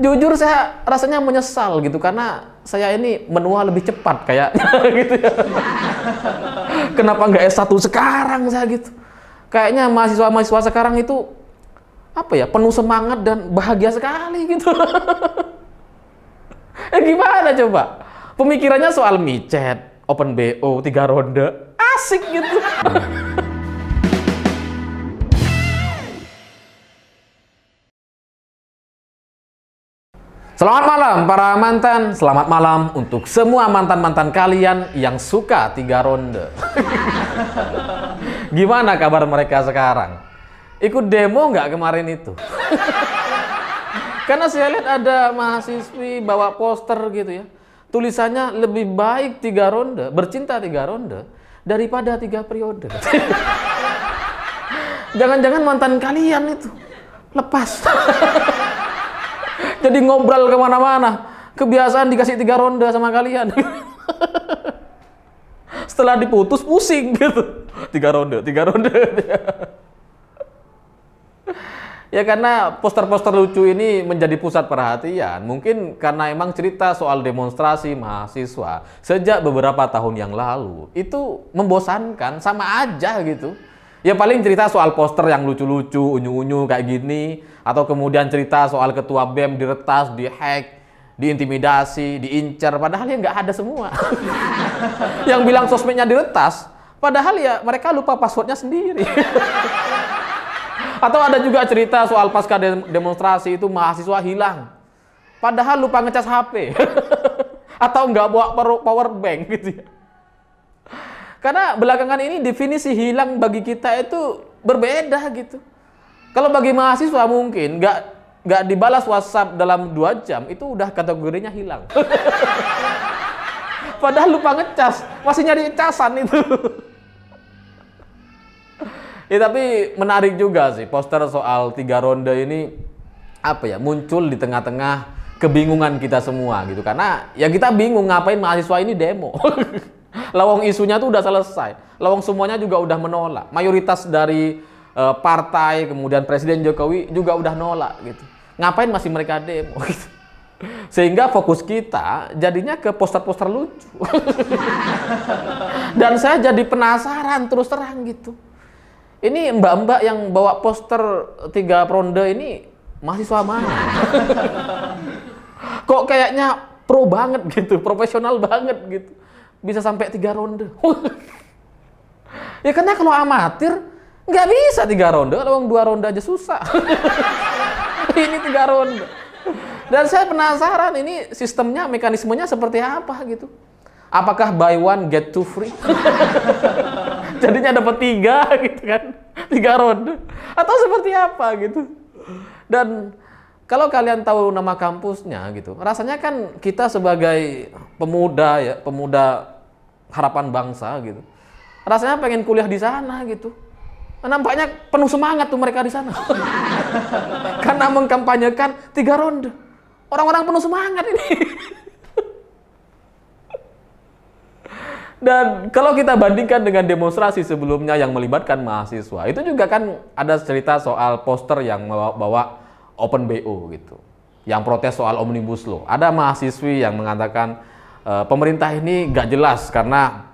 jujur saya rasanya menyesal gitu karena saya ini menua lebih cepat kayak gitu ya. Kenapa nggak S1 sekarang saya gitu. Kayaknya mahasiswa-mahasiswa sekarang itu apa ya penuh semangat dan bahagia sekali gitu. ya gimana coba? Pemikirannya soal micet, open BO, tiga ronde, asik gitu. Selamat malam para mantan, selamat malam untuk semua mantan-mantan kalian yang suka tiga ronde. Gimana kabar mereka sekarang? Ikut demo nggak kemarin itu? Karena saya lihat ada mahasiswi bawa poster gitu ya. Tulisannya lebih baik tiga ronde, bercinta tiga ronde, daripada tiga periode. Jangan-jangan mantan kalian itu lepas. Jadi ngobrol kemana-mana. Kebiasaan dikasih tiga ronde sama kalian. Setelah diputus pusing gitu. Tiga ronde, tiga ronde. ya karena poster-poster lucu ini menjadi pusat perhatian. Mungkin karena emang cerita soal demonstrasi mahasiswa sejak beberapa tahun yang lalu itu membosankan sama aja gitu Ya paling cerita soal poster yang lucu-lucu, unyu-unyu kayak gini. Atau kemudian cerita soal ketua BEM diretas, dihack, diintimidasi, diincar. Padahal ya nggak ada semua. yang bilang sosmednya diretas, padahal ya mereka lupa passwordnya sendiri. Atau ada juga cerita soal pasca demonstrasi itu mahasiswa hilang. Padahal lupa ngecas HP. Atau nggak bawa power bank gitu ya. Karena belakangan ini definisi hilang bagi kita itu berbeda gitu. Kalau bagi mahasiswa mungkin nggak nggak dibalas WhatsApp dalam dua jam itu udah kategorinya hilang. Padahal lupa ngecas, masih nyari casan itu. ya tapi menarik juga sih poster soal tiga ronde ini apa ya muncul di tengah-tengah kebingungan kita semua gitu karena ya kita bingung ngapain mahasiswa ini demo. lawang isunya tuh udah selesai. Lawang semuanya juga udah menolak. Mayoritas dari uh, partai kemudian Presiden Jokowi juga udah nolak gitu. Ngapain masih mereka demo gitu. Sehingga fokus kita jadinya ke poster-poster lucu. Dan saya jadi penasaran terus terang gitu. Ini mbak-mbak yang bawa poster tiga ronde ini masih mana? Kok kayaknya pro banget gitu, profesional banget gitu bisa sampai tiga ronde. ya karena kalau amatir nggak bisa tiga ronde, kalau dua ronde aja susah. ini tiga ronde. Dan saya penasaran ini sistemnya, mekanismenya seperti apa gitu. Apakah buy one get two free? Jadinya dapat tiga gitu kan, tiga ronde. Atau seperti apa gitu. Dan kalau kalian tahu nama kampusnya gitu, rasanya kan kita sebagai pemuda ya, pemuda harapan bangsa gitu. Rasanya pengen kuliah di sana gitu. Nampaknya penuh semangat tuh mereka di sana. Karena mengkampanyekan tiga ronde. Orang-orang penuh semangat ini. Dan kalau kita bandingkan dengan demonstrasi sebelumnya yang melibatkan mahasiswa, itu juga kan ada cerita soal poster yang bawa, open BO gitu. Yang protes soal omnibus law. Ada mahasiswi yang mengatakan Eh, pemerintah ini nggak jelas karena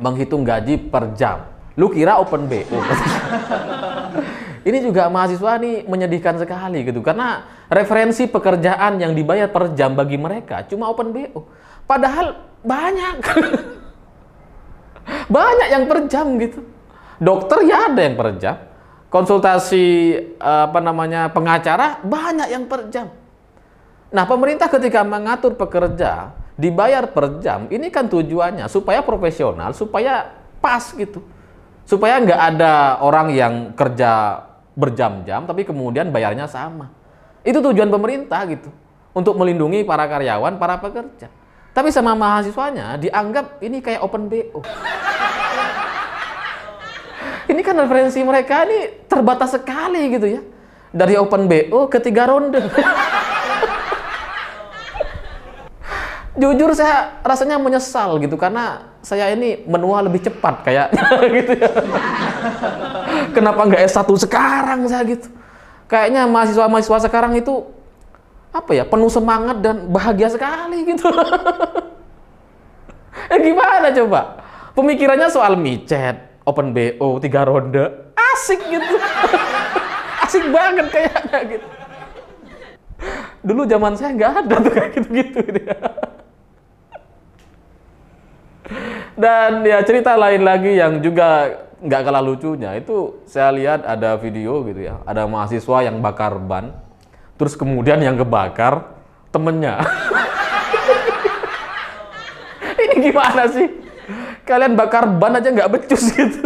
menghitung gaji per jam. Lu kira open BO? ini juga mahasiswa nih menyedihkan sekali gitu karena referensi pekerjaan yang dibayar per jam bagi mereka cuma open BO. Padahal banyak. banyak yang per jam gitu. Dokter ya ada yang per jam. Konsultasi eh, apa namanya pengacara banyak yang per jam. Nah, pemerintah ketika mengatur pekerja dibayar per jam. Ini kan tujuannya supaya profesional, supaya pas gitu. Supaya nggak ada orang yang kerja berjam-jam tapi kemudian bayarnya sama. Itu tujuan pemerintah gitu. Untuk melindungi para karyawan, para pekerja. Tapi sama mahasiswanya dianggap ini kayak open BO. ini kan referensi mereka ini terbatas sekali gitu ya. Dari open BO ke tiga ronde. jujur saya rasanya menyesal gitu karena saya ini menua lebih cepat kayak gitu ya. Kenapa nggak S1 sekarang saya gitu. Kayaknya mahasiswa-mahasiswa sekarang itu apa ya penuh semangat dan bahagia sekali gitu. Eh gimana coba? Pemikirannya soal micet, open BO, tiga ronde, asik gitu. asik banget kayaknya gitu. Dulu zaman saya nggak ada tuh kayak gitu-gitu. Gitu, ya. Dan ya cerita lain lagi yang juga nggak kalah lucunya itu saya lihat ada video gitu ya, ada mahasiswa yang bakar ban, terus kemudian yang kebakar temennya. Ini gimana sih? Kalian bakar ban aja nggak becus gitu.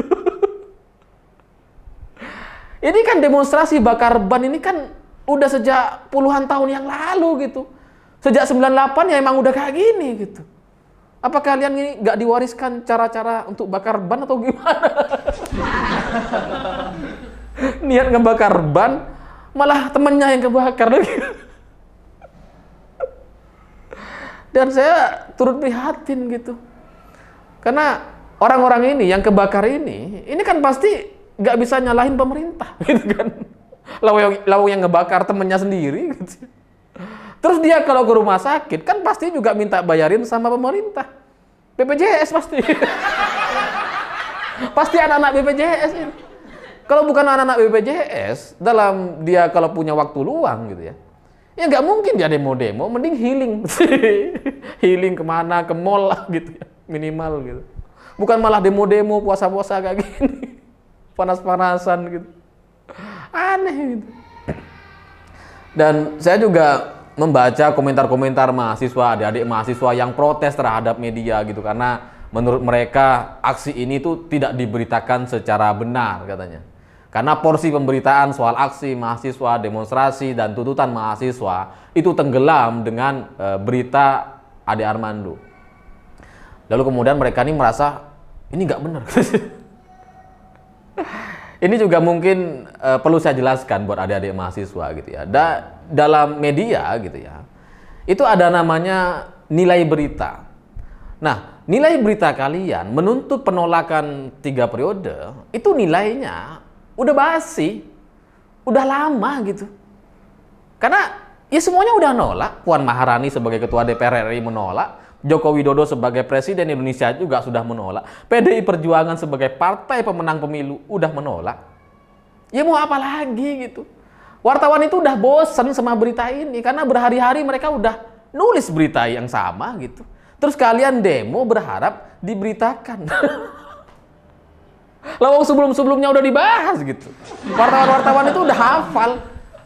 Ini kan demonstrasi bakar ban ini kan udah sejak puluhan tahun yang lalu gitu. Sejak 98 ya emang udah kayak gini gitu. Apa kalian ini gak diwariskan cara-cara untuk bakar ban atau gimana? Niat ngebakar ban, malah temennya yang kebakar Dan saya turut prihatin gitu. Karena orang-orang ini yang kebakar ini, ini kan pasti gak bisa nyalahin pemerintah gitu kan. lawang yang ngebakar temennya sendiri gitu. Terus dia kalau ke rumah sakit kan pasti juga minta bayarin sama pemerintah. BPJS pasti. pasti anak-anak BPJS ini. Kalau bukan anak-anak BPJS, dalam dia kalau punya waktu luang gitu ya, ya nggak mungkin dia demo-demo, mending healing. healing kemana, ke mall lah gitu ya, minimal gitu. Bukan malah demo-demo, puasa-puasa kayak gini. Panas-panasan gitu. Aneh gitu. Dan saya juga membaca komentar-komentar mahasiswa, adik-adik mahasiswa yang protes terhadap media gitu karena menurut mereka aksi ini tuh tidak diberitakan secara benar katanya. Karena porsi pemberitaan soal aksi mahasiswa, demonstrasi dan tuntutan mahasiswa itu tenggelam dengan e, berita Ade Armando. Lalu kemudian mereka ini merasa ini nggak benar. ini juga mungkin uh, perlu saya jelaskan buat adik-adik mahasiswa gitu ya. Da dalam media gitu ya, itu ada namanya nilai berita. Nah, nilai berita kalian menuntut penolakan tiga periode, itu nilainya udah basi, udah lama gitu. Karena ya semuanya udah nolak. Puan Maharani sebagai ketua DPR RI menolak, Joko Widodo sebagai presiden Indonesia juga sudah menolak. PDI Perjuangan sebagai partai pemenang pemilu udah menolak. Ya mau apa lagi gitu. Wartawan itu udah bosan sama berita ini karena berhari-hari mereka udah nulis berita yang sama gitu. Terus kalian demo berharap diberitakan. Lawang sebelum-sebelumnya udah dibahas gitu. Wartawan-wartawan itu udah hafal.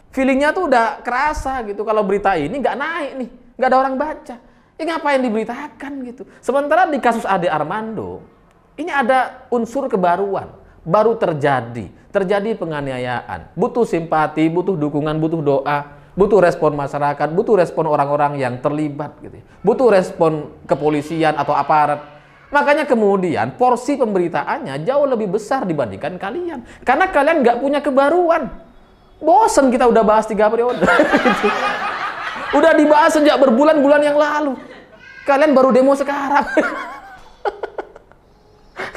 Feelingnya tuh udah kerasa gitu. Kalau berita ini nggak naik nih. Nggak ada orang baca. Ini ya, ngapain diberitakan gitu. Sementara di kasus Ade Armando, ini ada unsur kebaruan, baru terjadi, terjadi penganiayaan, butuh simpati, butuh dukungan, butuh doa, butuh respon masyarakat, butuh respon orang-orang yang terlibat gitu. Ya. Butuh respon kepolisian atau aparat. Makanya kemudian porsi pemberitaannya jauh lebih besar dibandingkan kalian. Karena kalian nggak punya kebaruan. Bosen kita udah bahas tiga periode. Gitu. Udah dibahas sejak berbulan-bulan yang lalu. Kalian baru demo sekarang.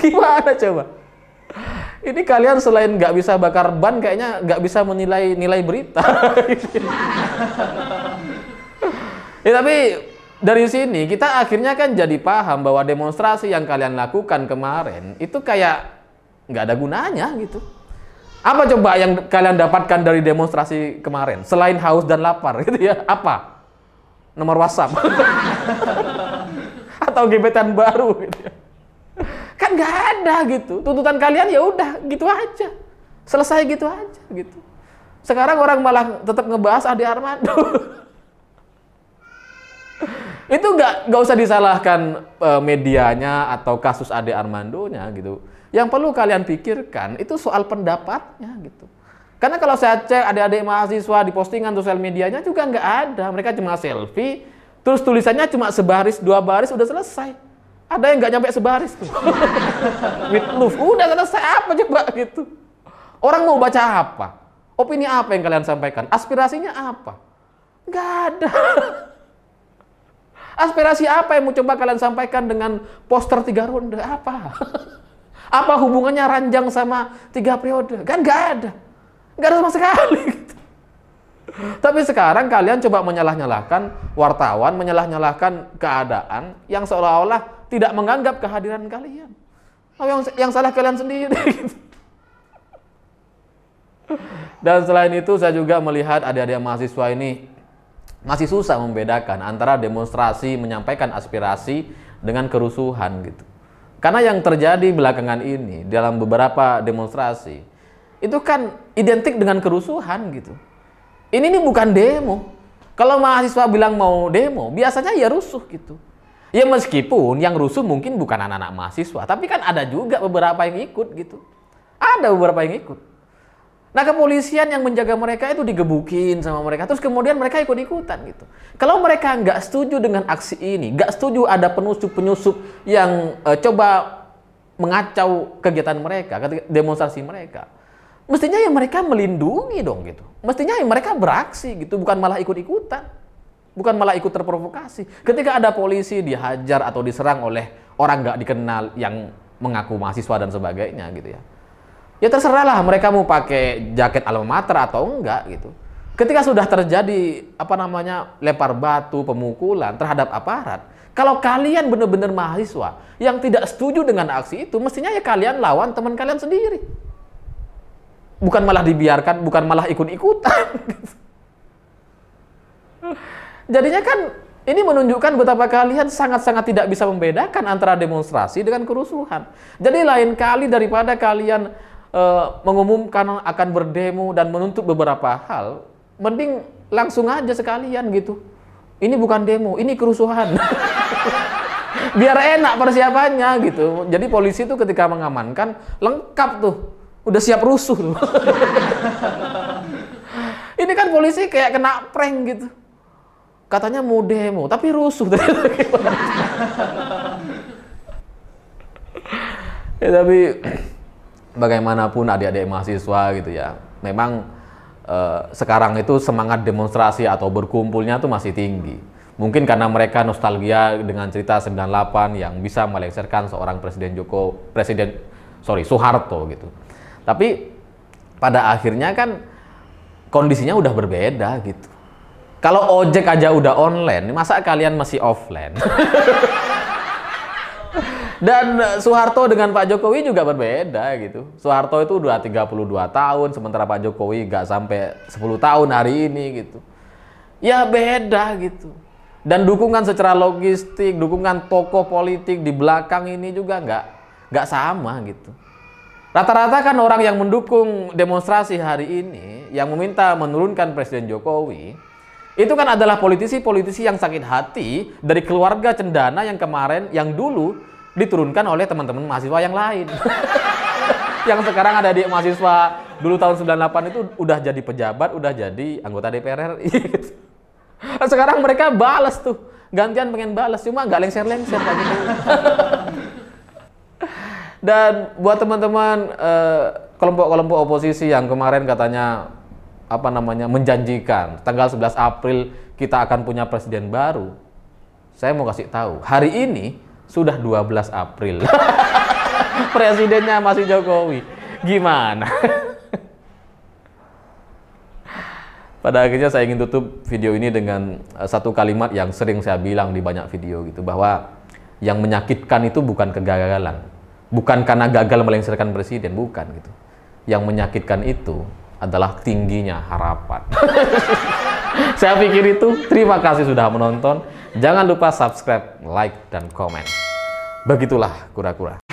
Gimana coba? Ini kalian selain nggak bisa bakar ban, kayaknya nggak bisa menilai nilai berita. ya tapi dari sini kita akhirnya kan jadi paham bahwa demonstrasi yang kalian lakukan kemarin itu kayak nggak ada gunanya gitu. Apa coba yang kalian dapatkan dari demonstrasi kemarin selain haus dan lapar gitu ya? Apa? nomor WhatsApp atau gebetan baru gitu kan nggak ada gitu tuntutan kalian ya udah gitu aja selesai gitu aja gitu sekarang orang malah tetap ngebahas Ade Armando itu nggak nggak usah disalahkan uh, medianya atau kasus Ade Armandonya gitu yang perlu kalian pikirkan itu soal pendapatnya gitu karena kalau saya cek adik-adik mahasiswa di postingan sosial medianya juga nggak ada. Mereka cuma selfie, terus tulisannya cuma sebaris, dua baris, udah selesai. Ada yang nggak nyampe sebaris tuh. With love, udah selesai apa coba gitu. Orang mau baca apa? Opini apa yang kalian sampaikan? Aspirasinya apa? Nggak ada. Aspirasi apa yang mau coba kalian sampaikan dengan poster tiga ronde? Apa? apa hubungannya ranjang sama tiga periode? Kan nggak ada. Nggak ada sama sekali. Gitu. Tapi sekarang kalian coba menyalah-nyalahkan wartawan, menyalah-nyalahkan keadaan yang seolah-olah tidak menganggap kehadiran kalian. Oh, yang, yang salah kalian sendiri. Gitu. Dan selain itu saya juga melihat adik-adik mahasiswa ini masih susah membedakan antara demonstrasi menyampaikan aspirasi dengan kerusuhan gitu. Karena yang terjadi belakangan ini dalam beberapa demonstrasi, itu kan identik dengan kerusuhan gitu. Ini ini bukan demo. Kalau mahasiswa bilang mau demo, biasanya ya rusuh gitu. Ya meskipun yang rusuh mungkin bukan anak-anak mahasiswa, tapi kan ada juga beberapa yang ikut gitu. Ada beberapa yang ikut. Nah kepolisian yang menjaga mereka itu digebukin sama mereka, terus kemudian mereka ikut-ikutan gitu. Kalau mereka nggak setuju dengan aksi ini, nggak setuju ada penyusup-penyusup yang e, coba mengacau kegiatan mereka, demonstrasi mereka, mestinya yang mereka melindungi dong gitu. Mestinya yang mereka beraksi gitu, bukan malah ikut-ikutan. Bukan malah ikut terprovokasi. Ketika ada polisi dihajar atau diserang oleh orang nggak dikenal yang mengaku mahasiswa dan sebagainya gitu ya. Ya terserahlah mereka mau pakai jaket alma mater atau enggak gitu. Ketika sudah terjadi apa namanya lempar batu, pemukulan terhadap aparat, kalau kalian benar-benar mahasiswa yang tidak setuju dengan aksi itu, mestinya ya kalian lawan teman kalian sendiri bukan malah dibiarkan, bukan malah ikut-ikutan. Jadinya kan ini menunjukkan betapa kalian sangat-sangat tidak bisa membedakan antara demonstrasi dengan kerusuhan. Jadi lain kali daripada kalian e, mengumumkan akan berdemo dan menuntut beberapa hal, mending langsung aja sekalian gitu. Ini bukan demo, ini kerusuhan. Biar enak persiapannya gitu. Jadi polisi itu ketika mengamankan lengkap tuh udah siap rusuh tuh. ini kan polisi kayak kena prank gitu. Katanya mau demo, tapi rusuh. ya, tapi bagaimanapun adik-adik mahasiswa gitu ya, memang eh, sekarang itu semangat demonstrasi atau berkumpulnya tuh masih tinggi. Mungkin karena mereka nostalgia dengan cerita 98 yang bisa melengsarkan seorang Presiden Joko, Presiden sorry Soeharto gitu. Tapi pada akhirnya kan kondisinya udah berbeda gitu. Kalau ojek aja udah online, masa kalian masih offline? Dan Soeharto dengan Pak Jokowi juga berbeda gitu. Soeharto itu udah 32 tahun, sementara Pak Jokowi gak sampai 10 tahun hari ini gitu. Ya beda gitu. Dan dukungan secara logistik, dukungan tokoh politik di belakang ini juga nggak nggak sama gitu. Rata-rata kan orang yang mendukung demonstrasi hari ini, yang meminta menurunkan Presiden Jokowi, itu kan adalah politisi-politisi yang sakit hati dari keluarga cendana yang kemarin, yang dulu diturunkan oleh teman-teman mahasiswa yang lain. yang sekarang ada di mahasiswa dulu tahun 98 itu udah jadi pejabat, udah jadi anggota DPR RI. sekarang mereka bales tuh, gantian pengen bales cuma gak lengser-lengser Dan buat teman-teman eh, kelompok-kelompok oposisi yang kemarin katanya apa namanya menjanjikan tanggal 11 April kita akan punya presiden baru. Saya mau kasih tahu, hari ini sudah 12 April. Presidennya masih Jokowi. Gimana? Pada akhirnya saya ingin tutup video ini dengan eh, satu kalimat yang sering saya bilang di banyak video gitu bahwa yang menyakitkan itu bukan kegagalan, bukan karena gagal melengsarkan presiden, bukan gitu. Yang menyakitkan itu adalah tingginya harapan. Saya pikir itu. Terima kasih sudah menonton. Jangan lupa subscribe, like, dan komen. Begitulah kura-kura.